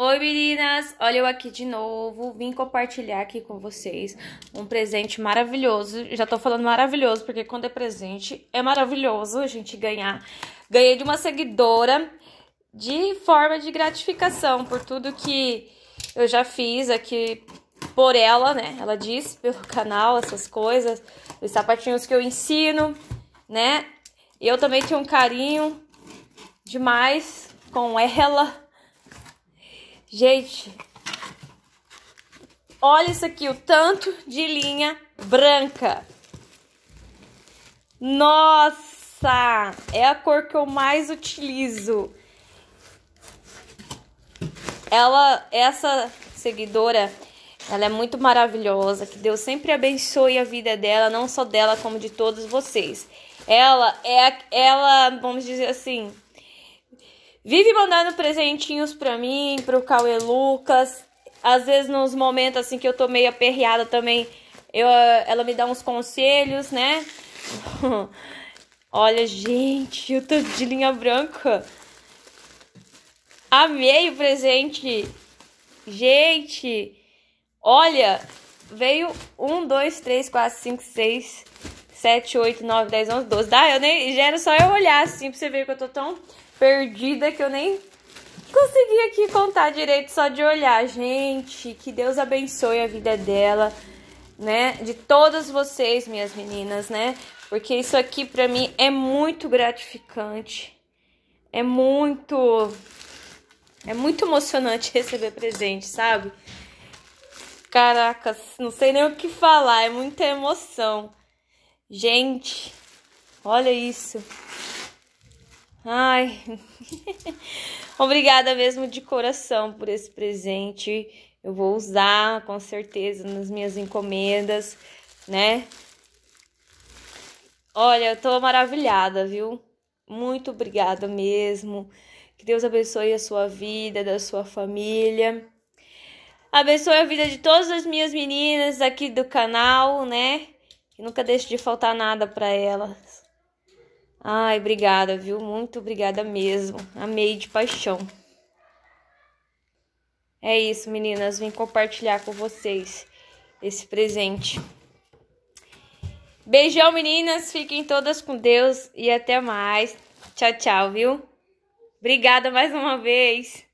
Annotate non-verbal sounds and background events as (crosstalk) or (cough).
Oi meninas, olha eu aqui de novo, vim compartilhar aqui com vocês um presente maravilhoso, já tô falando maravilhoso porque quando é presente é maravilhoso a gente ganhar, ganhei de uma seguidora de forma de gratificação por tudo que eu já fiz aqui por ela, né, ela diz pelo canal essas coisas, os sapatinhos que eu ensino, né, eu também tenho um carinho demais com ela, Gente, olha isso aqui, o tanto de linha branca. Nossa, é a cor que eu mais utilizo. Ela, essa seguidora, ela é muito maravilhosa, que Deus sempre abençoe a vida dela, não só dela, como de todos vocês. Ela é ela, vamos dizer assim, Vive mandando presentinhos pra mim, pro Cauê Lucas. Às vezes, nos momentos assim que eu tô meio aperreada também, eu, eh, ela me dá uns conselhos, né? (laughs) Olha, gente, eu tô de linha branca. Amei o presente. Gente, olha, veio 1, 2, 3, 4, 5, 6, 7, 8, 9, 10, 11, 12. Dá, eu nem. Gera só eu olhar assim pra você ver que eu tô tão perdida que eu nem consegui aqui contar direito só de olhar. Gente, que Deus abençoe a vida dela, né? De todas vocês, minhas meninas, né? Porque isso aqui para mim é muito gratificante. É muito é muito emocionante (laughs) receber presente, sabe? Caracas, não sei nem o que falar, é muita emoção. Gente, olha isso. Ai, (laughs) obrigada mesmo de coração por esse presente. Eu vou usar com certeza nas minhas encomendas, né? Olha, eu tô maravilhada, viu? Muito obrigada mesmo. Que Deus abençoe a sua vida, da sua família. Abençoe a vida de todas as minhas meninas aqui do canal, né? Que nunca deixe de faltar nada para elas. Ai, obrigada, viu? Muito obrigada mesmo. Amei de paixão. É isso, meninas. Vim compartilhar com vocês esse presente. Beijão, meninas. Fiquem todas com Deus e até mais. Tchau, tchau, viu? Obrigada mais uma vez.